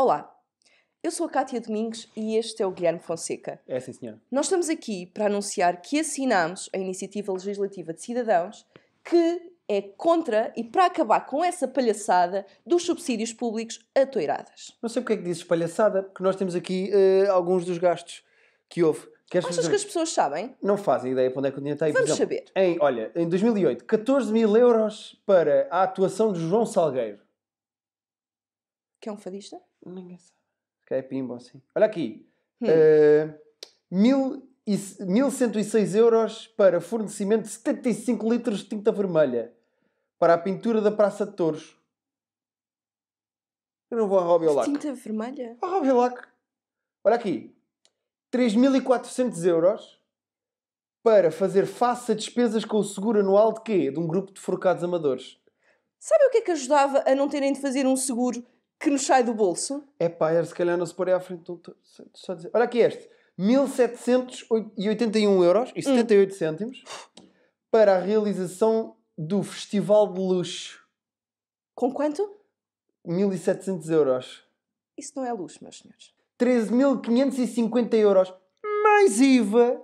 Olá, eu sou a Cátia Domingues e este é o Guilherme Fonseca. É sim, senhora. Nós estamos aqui para anunciar que assinamos a Iniciativa Legislativa de Cidadãos que é contra e para acabar com essa palhaçada dos subsídios públicos a toiradas. Não sei porque é que dizes palhaçada, porque nós temos aqui uh, alguns dos gastos que houve. Queres Achas fazer? que as pessoas sabem? Não fazem ideia para onde é que o dinheiro está. aí. Vamos exemplo, saber. Em, olha, em 2008, 14 mil euros para a atuação de João Salgueiro. Que é um fadista? Ninguém sabe. Que é pimbo, assim. Olha aqui. Hum. Uh, mil e, 1106 euros para fornecimento de 75 litros de tinta vermelha para a pintura da Praça de Touros. Eu não vou à Robiolac. Tinta vermelha? A Robiolac. Olha aqui. 3.400 euros para fazer face a despesas com o seguro anual de quê? De um grupo de forcados amadores. Sabe o que é que ajudava a não terem de fazer um seguro que nos sai do bolso. É pá, se calhar não se parei à frente do. Então, só dizer. Olha aqui este: 1781 euros e 78 cêntimos para a realização do Festival de Luxo. Com quanto? 1700 euros. Isso não é luxo, meus senhores. 13.550 euros mais IVA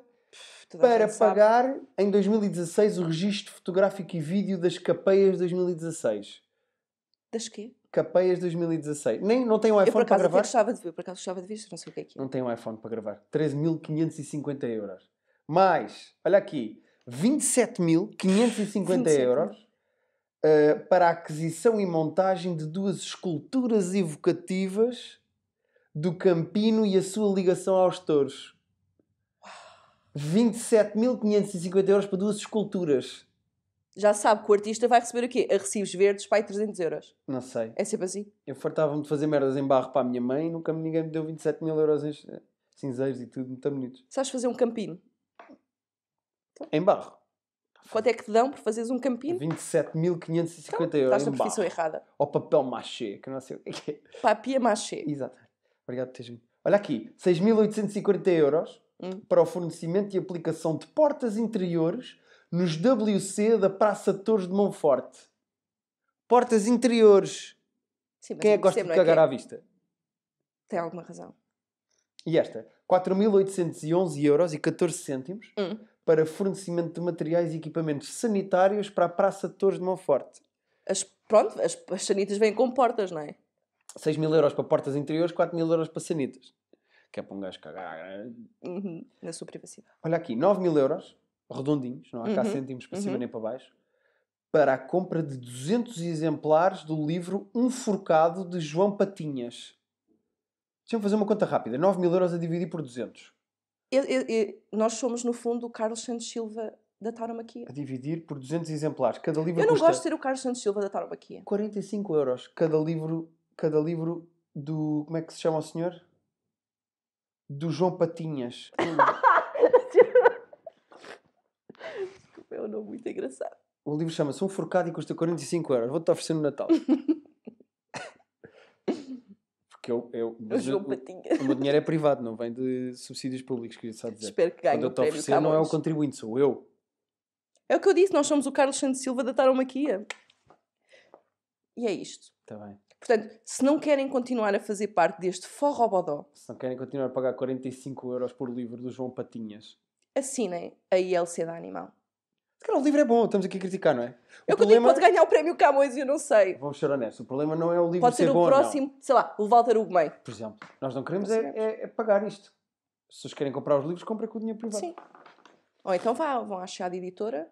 para pagar sabe. em 2016 o registro fotográfico e vídeo das capeias 2016. Das quê? Capeias 2016. Nem, não tem um iPhone eu, acaso, para gravar? Eu gostava de ver, por acaso gostava de ver, não sei o que é que é. Não tem um iPhone para gravar. 13.550 euros. Mais, olha aqui, 27.550 euros uh, para a aquisição e montagem de duas esculturas evocativas do Campino e a sua ligação aos touros. 27.550 euros para duas esculturas já sabe que o artista vai receber o quê? A recibos verdes, pai, 300 euros. Não sei. É sempre assim? Eu fartava-me de fazer merdas em barro para a minha mãe e nunca ninguém me deu 27 mil euros em eh, cinzeiros e tudo, muito bonitos. Sabes fazer um campinho? Então. Em barro. Quanto é que te dão por fazeres um campinho? 27.550 então, euros. Estás na profissão errada. Ou papel machê, que não sei o que é. Papia machê. Exato. Obrigado por teres Olha aqui, 6.840 euros hum. para o fornecimento e aplicação de portas interiores nos WC da Praça de Torres de Monforte. Portas interiores. Sim, Quem é que gosta de é? cagar é? à vista? Tem alguma razão. E esta? 4.811 euros e 14 cêntimos hum. para fornecimento de materiais e equipamentos sanitários para a Praça de Torres de Monforte. As, pronto, as, as sanitas vêm com portas, não é? 6 mil euros para portas interiores, 4 mil euros para sanitas. Que é para um gajo cagar. Uhum, na sua privacidade. Olha aqui, 9 mil euros redondinhos, não é? há uhum. cá cêntimos para uhum. cima nem para baixo, para a compra de 200 exemplares do livro Um Forcado de João Patinhas. Deixa-me fazer uma conta rápida: 9 mil euros a dividir por 200. Eu, eu, eu, nós somos, no fundo, o Carlos Santos Silva da tauromaquia. A dividir por 200 exemplares. Cada livro Eu não gosto de ser o Carlos Santos Silva da tauromaquia. 45 euros. Cada livro, cada livro do... Como é que se chama o senhor? Do João Patinhas. Hum. é um nome muito engraçado. O livro chama-se Um Forcado e custa 45 euros. Vou-te oferecer no Natal. Porque eu. eu o João O meu dinheiro é privado, não vem de subsídios públicos, queria só dizer. Espero que ganhe. Quando eu te oferecer, não é o contribuinte, sou eu. É o que eu disse, nós somos o Carlos Santos Silva da Taromaquia. E é isto. Está bem. Portanto, se não querem continuar a fazer parte deste forrobodó... Se não querem continuar a pagar 45 euros por livro do João Patinhas... Assinem a ILC da Animal. Cara, o livro é bom, estamos aqui a criticar, não é? O eu problema... digo pode ganhar o prémio Camões e eu não sei. Vamos ser honestos, o problema não é o livro pode ser, ser o próximo, não. sei lá, o Walter Ugmei. Por exemplo, nós não queremos é, é, é, pagar isto. Se vocês querem comprar os livros, comprem com o dinheiro privado. Sim. Ou então vá, vão à Chá de Editora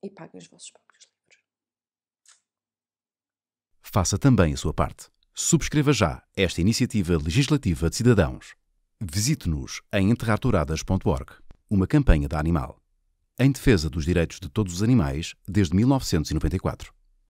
e paguem os vossos próprios livros. Faça também a sua parte. Subscreva já esta iniciativa legislativa de cidadãos. Visite-nos em enterrartouradas.org, uma campanha da Animal em defesa dos direitos de todos os animais desde 1994.